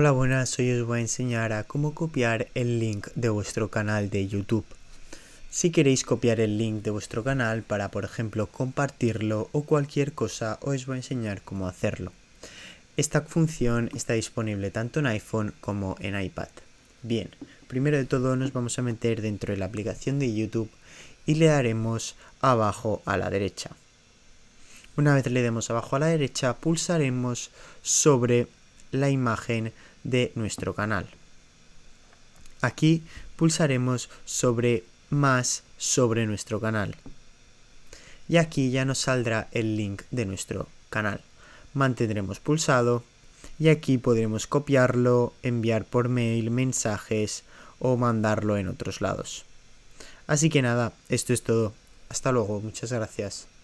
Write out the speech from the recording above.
Hola buenas, hoy os voy a enseñar a cómo copiar el link de vuestro canal de YouTube. Si queréis copiar el link de vuestro canal para por ejemplo compartirlo o cualquier cosa, os voy a enseñar cómo hacerlo. Esta función está disponible tanto en iPhone como en iPad. Bien, primero de todo nos vamos a meter dentro de la aplicación de YouTube y le daremos abajo a la derecha. Una vez le demos abajo a la derecha, pulsaremos sobre la imagen de nuestro canal. Aquí pulsaremos sobre más sobre nuestro canal. Y aquí ya nos saldrá el link de nuestro canal. Mantendremos pulsado y aquí podremos copiarlo, enviar por mail mensajes o mandarlo en otros lados. Así que nada, esto es todo. Hasta luego, muchas gracias.